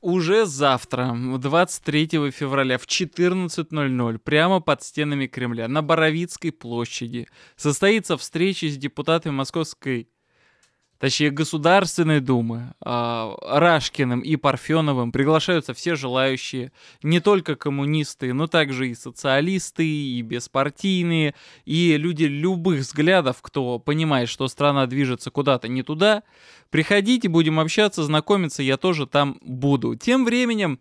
уже завтра, 23 февраля в 14.00, прямо под стенами Кремля, на Боровицкой площади, состоится встреча с депутатами Московской точнее Государственной Думы, а, Рашкиным и Парфеновым приглашаются все желающие, не только коммунисты, но также и социалисты, и беспартийные, и люди любых взглядов, кто понимает, что страна движется куда-то не туда. Приходите, будем общаться, знакомиться, я тоже там буду. Тем временем...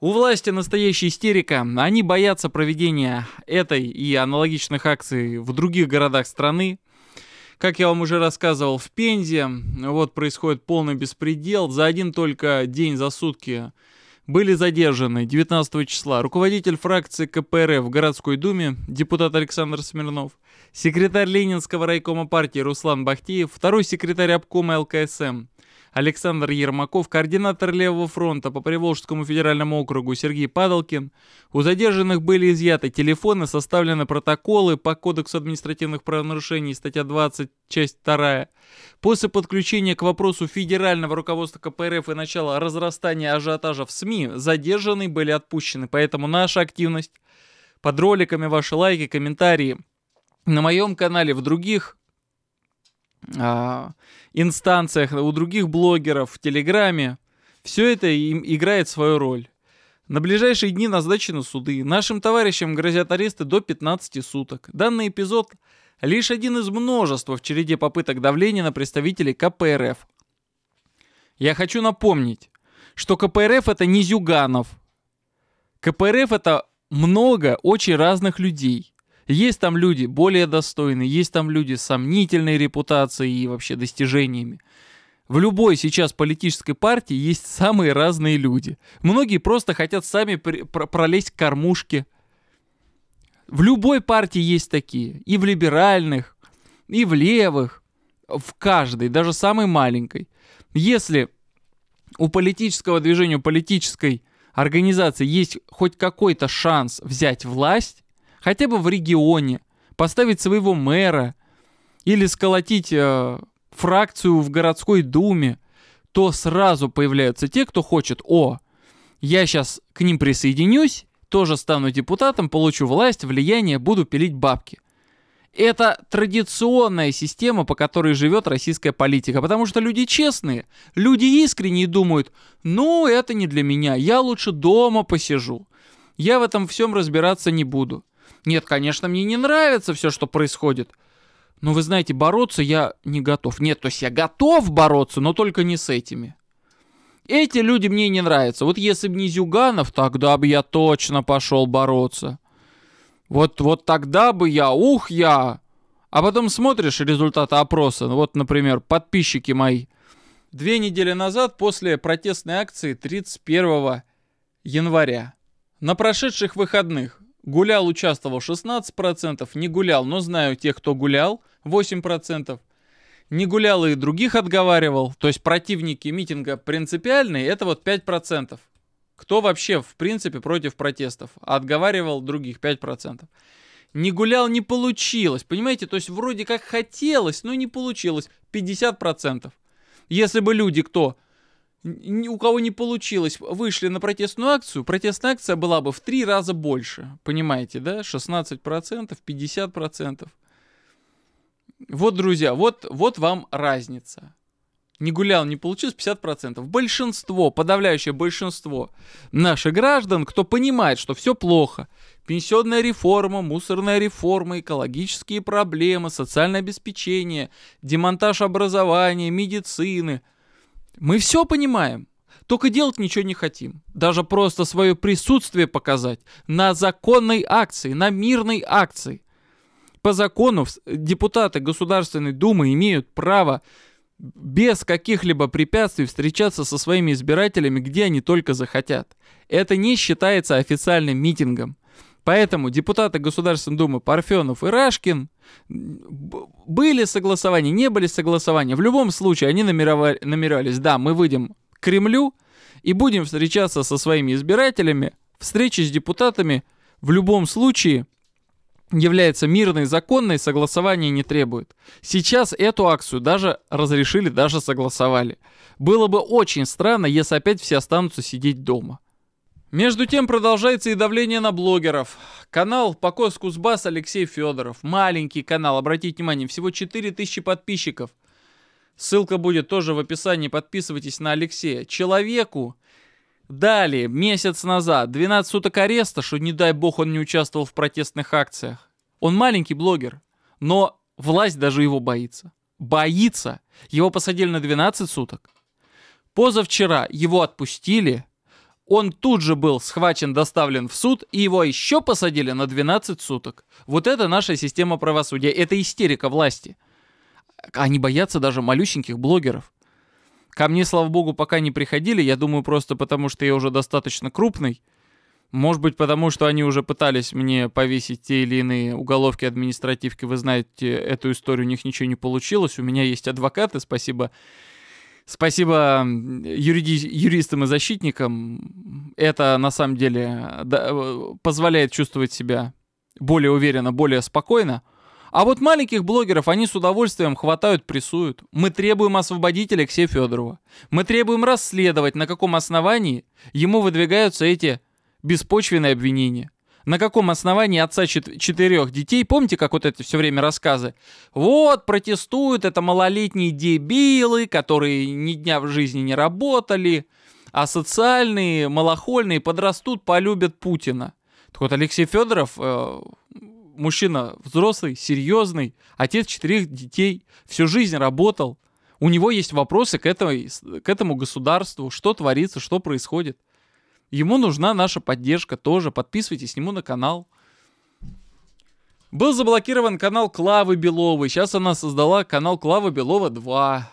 У власти настоящая истерика. Они боятся проведения этой и аналогичных акций в других городах страны. Как я вам уже рассказывал, в Пензе вот происходит полный беспредел. За один только день за сутки были задержаны 19 числа руководитель фракции КПРФ в городской думе, депутат Александр Смирнов, секретарь Ленинского райкома партии Руслан Бахтиев, второй секретарь обкома ЛКСМ Александр Ермаков, координатор Левого фронта по Приволжскому федеральному округу Сергей Падалкин. У задержанных были изъяты телефоны, составлены протоколы по Кодексу административных правонарушений, статья 20, часть 2. После подключения к вопросу федерального руководства КПРФ и начала разрастания ажиотажа в СМИ, задержанные были отпущены, поэтому наша активность под роликами, ваши лайки, комментарии – на моем канале, в других э, инстанциях, у других блогеров, в Телеграме. Все это им играет свою роль. На ближайшие дни назначены суды. Нашим товарищам грозят аресты до 15 суток. Данный эпизод лишь один из множества в череде попыток давления на представителей КПРФ. Я хочу напомнить, что КПРФ это не Зюганов. КПРФ это много очень разных людей. Есть там люди более достойные, есть там люди с сомнительной репутацией и вообще достижениями. В любой сейчас политической партии есть самые разные люди. Многие просто хотят сами пролезть к кормушке. В любой партии есть такие. И в либеральных, и в левых, в каждой, даже самой маленькой. Если у политического движения, у политической организации есть хоть какой-то шанс взять власть, хотя бы в регионе, поставить своего мэра или сколотить э, фракцию в городской думе, то сразу появляются те, кто хочет, о, я сейчас к ним присоединюсь, тоже стану депутатом, получу власть, влияние, буду пилить бабки. Это традиционная система, по которой живет российская политика, потому что люди честные, люди искренние думают, ну это не для меня, я лучше дома посижу, я в этом всем разбираться не буду. Нет, конечно, мне не нравится все, что происходит. Но вы знаете, бороться я не готов. Нет, то есть я готов бороться, но только не с этими. Эти люди мне не нравятся. Вот если бы не Зюганов, тогда бы я точно пошел бороться. Вот, вот тогда бы я, ух я. А потом смотришь результаты опроса. Ну, вот, например, подписчики мои. Две недели назад, после протестной акции 31 января, на прошедших выходных, Гулял, участвовал 16%, не гулял, но знаю тех, кто гулял, 8%. Не гулял и других отговаривал, то есть противники митинга принципиальные, это вот 5%. Кто вообще, в принципе, против протестов? Отговаривал других 5%. Не гулял, не получилось, понимаете? То есть вроде как хотелось, но не получилось, 50%. Если бы люди, кто ни у кого не получилось, вышли на протестную акцию, протестная акция была бы в три раза больше. Понимаете, да? 16%, 50%. Вот, друзья, вот, вот вам разница. Не гулял, не получилось 50%. Большинство, подавляющее большинство наших граждан, кто понимает, что все плохо, пенсионная реформа, мусорная реформа, экологические проблемы, социальное обеспечение, демонтаж образования, медицины – мы все понимаем, только делать ничего не хотим. Даже просто свое присутствие показать на законной акции, на мирной акции. По закону депутаты Государственной Думы имеют право без каких-либо препятствий встречаться со своими избирателями, где они только захотят. Это не считается официальным митингом. Поэтому депутаты Государственной Думы Парфенов и Рашкин были согласования, не были согласования. В любом случае они намеревались, да, мы выйдем к Кремлю и будем встречаться со своими избирателями. Встречи с депутатами в любом случае является мирной, законной, согласование не требует. Сейчас эту акцию даже разрешили, даже согласовали. Было бы очень странно, если опять все останутся сидеть дома. Между тем продолжается и давление на блогеров. Канал «Покос Кузбасс» Алексей Федоров. Маленький канал, обратите внимание, всего 4000 подписчиков. Ссылка будет тоже в описании, подписывайтесь на Алексея. Человеку дали месяц назад 12 суток ареста, что не дай бог он не участвовал в протестных акциях. Он маленький блогер, но власть даже его боится. Боится. Его посадили на 12 суток. Позавчера его отпустили – он тут же был схвачен, доставлен в суд, и его еще посадили на 12 суток. Вот это наша система правосудия. Это истерика власти. Они боятся даже малюсеньких блогеров. Ко мне, слава богу, пока не приходили. Я думаю, просто потому, что я уже достаточно крупный. Может быть, потому что они уже пытались мне повесить те или иные уголовки, административки. Вы знаете эту историю, у них ничего не получилось. У меня есть адвокаты, спасибо Спасибо юриди- юристам и защитникам. Это на самом деле да, э, позволяет чувствовать себя более уверенно, более спокойно. А вот маленьких блогеров они с удовольствием хватают, прессуют. Мы требуем освободить Алексея Федорова. Мы требуем расследовать, на каком основании ему выдвигаются эти беспочвенные обвинения на каком основании отца чет- четырех детей, помните, как вот это все время рассказы? Вот, протестуют, это малолетние дебилы, которые ни дня в жизни не работали, а социальные, малохольные подрастут, полюбят Путина. Так вот, Алексей Федоров, э, мужчина взрослый, серьезный, отец четырех детей, всю жизнь работал, у него есть вопросы к, этой, к этому государству, что творится, что происходит. Ему нужна наша поддержка тоже. Подписывайтесь ему на канал. Был заблокирован канал Клавы Беловой. Сейчас она создала канал Клава Белова 2.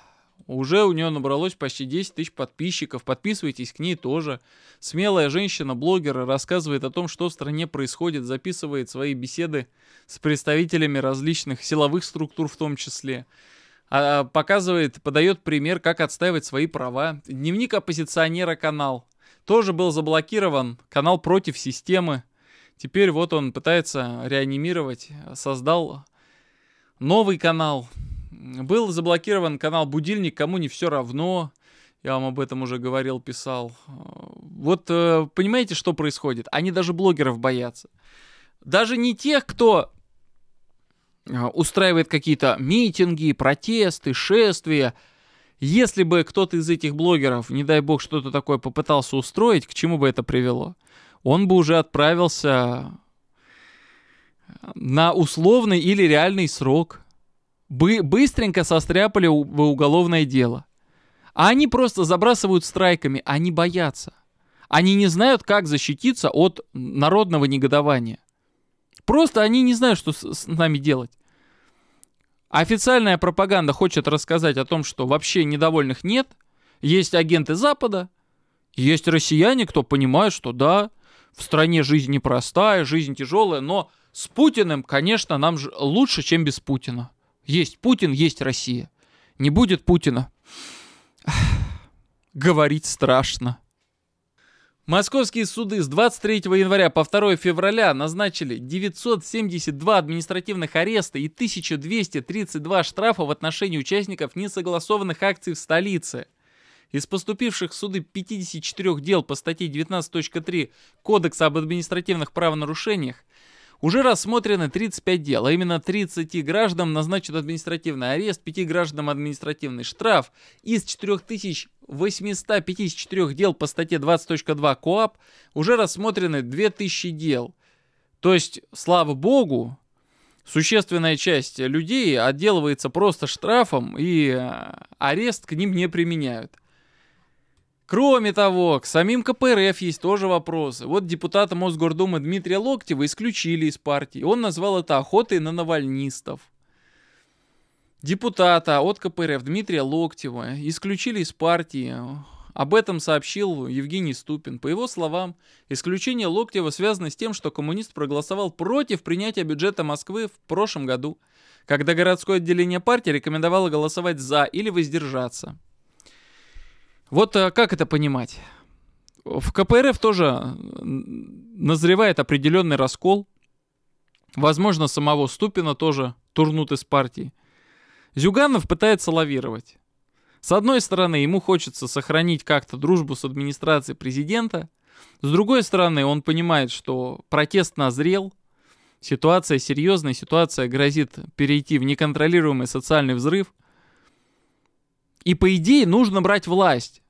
Уже у нее набралось почти 10 тысяч подписчиков. Подписывайтесь к ней тоже. Смелая женщина-блогер рассказывает о том, что в стране происходит, записывает свои беседы с представителями различных силовых структур в том числе. А, а показывает, подает пример, как отстаивать свои права. Дневник оппозиционера канал тоже был заблокирован, канал против системы. Теперь вот он пытается реанимировать, создал новый канал. Был заблокирован канал «Будильник», кому не все равно. Я вам об этом уже говорил, писал. Вот э, понимаете, что происходит? Они даже блогеров боятся. Даже не тех, кто э, устраивает какие-то митинги, протесты, шествия – если бы кто-то из этих блогеров, не дай бог, что-то такое попытался устроить, к чему бы это привело? Он бы уже отправился э, на условный или реальный срок. Бы быстренько состряпали бы уголовное дело. А они просто забрасывают страйками, они боятся. Они не знают, как защититься от народного негодования. Просто они не знают, что с, с нами делать официальная пропаганда хочет рассказать о том, что вообще недовольных нет, есть агенты Запада, есть россияне, кто понимает, что да, в стране жизнь непростая, жизнь тяжелая, но с Путиным, конечно, нам лучше, чем без Путина. Есть Путин, есть Россия. Не будет Путина. Говорить страшно. Московские суды с 23 января по 2 февраля назначили 972 административных ареста и 1232 штрафа в отношении участников несогласованных акций в столице. Из поступивших в суды 54 дел по статье 19.3 Кодекса об административных правонарушениях уже рассмотрено 35 дел, а именно 30 граждан назначат административный арест, 5 гражданам административный штраф. Из 4000 854 дел по статье 20.2 КОАП уже рассмотрены 2000 дел. То есть, слава богу, существенная часть людей отделывается просто штрафом и э, арест к ним не применяют. Кроме того, к самим КПРФ есть тоже вопросы. Вот депутата Мосгордумы Дмитрия Локтева исключили из партии. Он назвал это охотой на навальнистов. Депутата от КПРФ Дмитрия Локтева исключили из партии. Об этом сообщил Евгений Ступин. По его словам, исключение Локтева связано с тем, что коммунист проголосовал против принятия бюджета Москвы в прошлом году, когда городское отделение партии рекомендовало голосовать за или воздержаться. Вот э, как это понимать? В КПРФ тоже назревает определенный раскол. Возможно, самого Ступина тоже турнут из партии. Зюганов пытается лавировать. С одной стороны, ему хочется сохранить как-то дружбу с администрацией президента, с другой стороны, он понимает, что протест назрел, ситуация серьезная, ситуация грозит перейти в неконтролируемый социальный взрыв. И по идее нужно брать власть.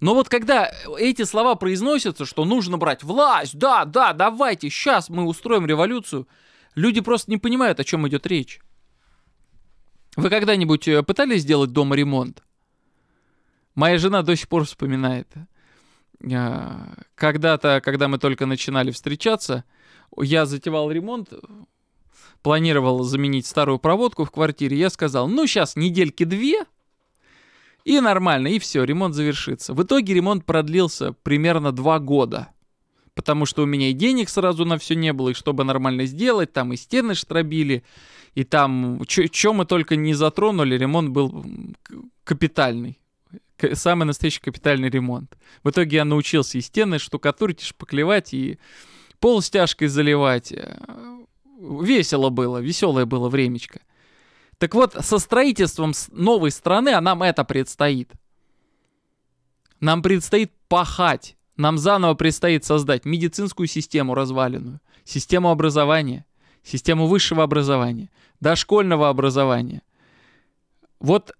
Но вот когда эти слова произносятся, что нужно брать власть, да, да, давайте, сейчас мы устроим революцию, люди просто не понимают, о чем идет речь. Вы когда-нибудь э, пытались сделать дома ремонт? Моя жена до сих пор вспоминает. Э, когда-то, когда мы только начинали встречаться, я затевал ремонт, планировал заменить старую проводку в квартире. Я сказал, ну сейчас недельки две, и нормально, и все, ремонт завершится. В итоге ремонт продлился примерно два года потому что у меня и денег сразу на все не было, и чтобы нормально сделать, там и стены штробили, и там, что мы только не затронули, ремонт был капитальный. Самый настоящий капитальный ремонт. В итоге я научился и стены штукатурить, и шпаклевать, и пол стяжкой заливать. Э, весело было, веселое было времечко. Так вот, со строительством новой страны а нам это предстоит. Нам предстоит пахать нам заново предстоит создать медицинскую систему разваленную, систему образования, систему высшего образования, дошкольного образования. Вот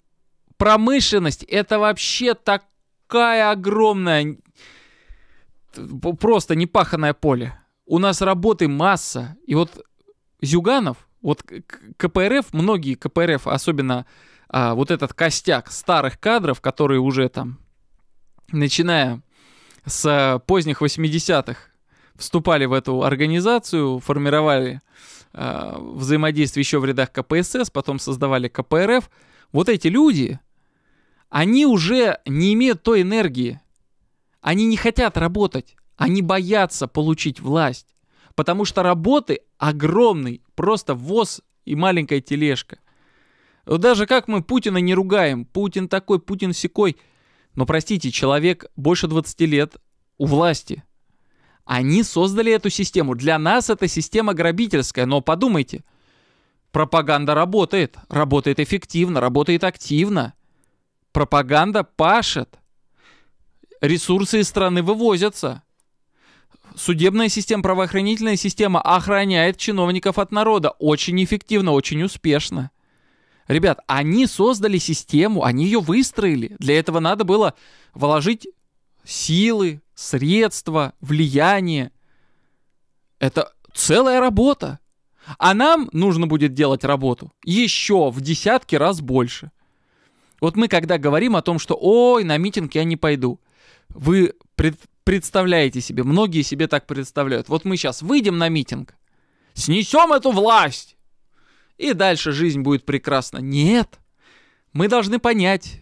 промышленность — это вообще такая огромная, просто непаханное поле. У нас работы масса. И вот Зюганов, вот КПРФ, многие КПРФ, особенно а, вот этот костяк старых кадров, которые уже там, начиная с э, поздних 80-х вступали в эту организацию, формировали э, взаимодействие еще в рядах КПСС, потом создавали КПРФ. Вот эти люди, они уже не имеют той энергии. Они не хотят работать. Они боятся получить власть. Потому что работы огромный, просто ВОЗ и маленькая тележка. Даже как мы Путина не ругаем, Путин такой, Путин секой – но простите, человек больше 20 лет у власти. Они создали эту систему. Для нас эта система грабительская, но подумайте, пропаганда работает, работает эффективно, работает активно. Пропаганда пашет. Ресурсы из страны вывозятся. Судебная система, правоохранительная система охраняет чиновников от народа очень эффективно, очень успешно. Ребят, они создали систему, они ее выстроили. Для этого надо было вложить силы, средства, влияние. Это целая работа. А нам нужно будет делать работу еще в десятки раз больше. Вот мы когда говорим о том, что «Ой, на митинг я не пойду», вы пред представляете себе, многие себе так представляют. Вот мы сейчас выйдем на митинг, снесем эту власть, и дальше жизнь будет прекрасна. Нет. Мы должны понять,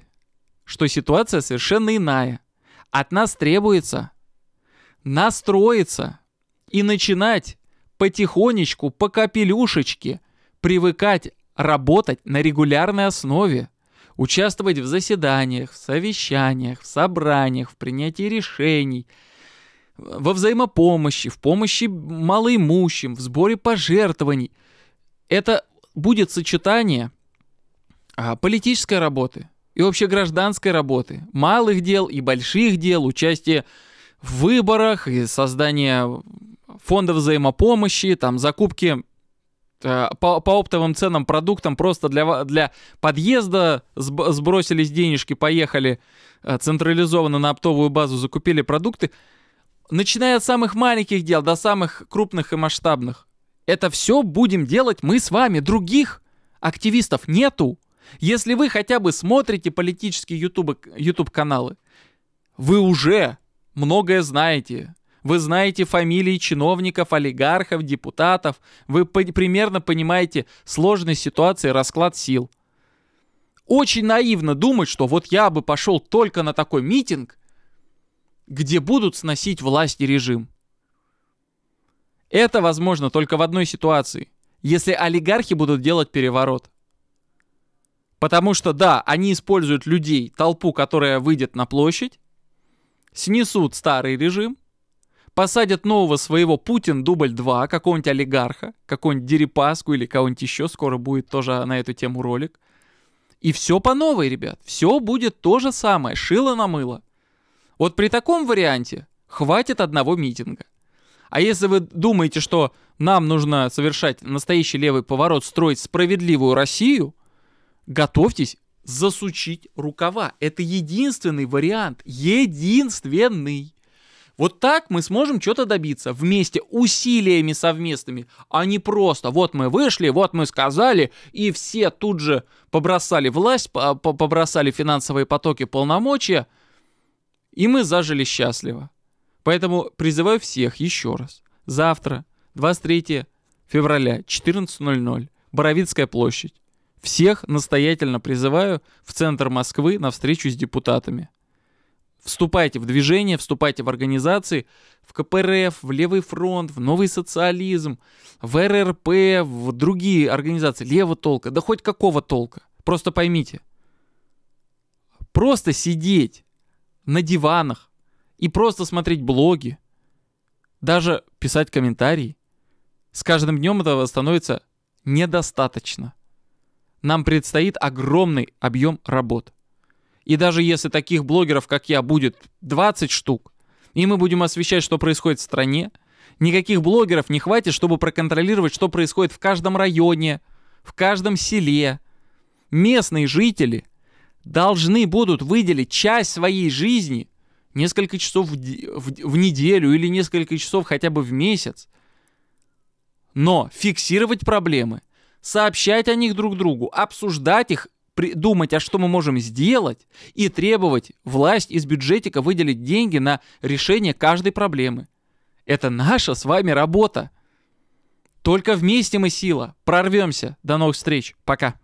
что ситуация совершенно иная. От нас требуется настроиться и начинать потихонечку, по капелюшечке привыкать работать на регулярной основе, участвовать в заседаниях, в совещаниях, в собраниях, в принятии решений, во взаимопомощи, в помощи малоимущим, в сборе пожертвований. Это будет сочетание а, политической работы и общегражданской работы, малых дел и больших дел, участие в выборах и создание фондов взаимопомощи, там закупки э, по, по оптовым ценам продуктам просто для, для подъезда сбросились денежки, поехали э, централизованно на оптовую базу, закупили продукты. Начиная от самых маленьких дел до самых крупных и масштабных. Это все будем делать мы с вами, других активистов нету. Если вы хотя бы смотрите политические YouTube-каналы, вы уже многое знаете. Вы знаете фамилии чиновников, олигархов, депутатов. Вы по- примерно понимаете сложность ситуации, расклад сил. Очень наивно думать, что вот я бы пошел только на такой митинг, где будут сносить власть и режим. Это возможно только в одной ситуации, если олигархи будут делать переворот. Потому что, да, они используют людей, толпу, которая выйдет на площадь, снесут старый режим, посадят нового своего Путин, дубль 2, какого-нибудь олигарха, какого-нибудь Дерипаску или кого-нибудь еще, скоро будет тоже на эту тему ролик. И все по новой, ребят, все будет то же самое, шило на мыло. Вот при таком варианте хватит одного митинга. А если вы думаете, что нам нужно совершать настоящий левый поворот, строить справедливую Россию, готовьтесь засучить рукава. Это единственный вариант. Единственный. Вот так мы сможем что-то добиться вместе, усилиями совместными, а не просто вот мы вышли, вот мы сказали, и все тут же побросали власть, побросали финансовые потоки полномочия, и мы зажили счастливо. Поэтому призываю всех еще раз. Завтра, 23 февраля, 14.00, Боровицкая площадь. Всех настоятельно призываю в центр Москвы на встречу с депутатами. Вступайте в движение, вступайте в организации, в КПРФ, в Левый фронт, в Новый социализм, в РРП, в другие организации. Левого толка, да хоть какого толка. Просто поймите. Просто сидеть на диванах, и просто смотреть блоги, даже писать комментарии. С каждым днем этого становится недостаточно. Нам предстоит огромный объем работ. И даже если таких блогеров, как я, будет 20 штук, и мы будем освещать, что происходит в стране, никаких блогеров не хватит, чтобы проконтролировать, что происходит в каждом районе, в каждом селе. Местные жители должны будут выделить часть своей жизни несколько часов в, в, в неделю или несколько часов хотя бы в месяц. Но фиксировать проблемы, сообщать о них друг другу, обсуждать их, думать, а что мы можем сделать, и требовать власть из бюджетика выделить деньги на решение каждой проблемы. Это наша с вами работа. Только вместе мы сила. Прорвемся. До новых встреч. Пока.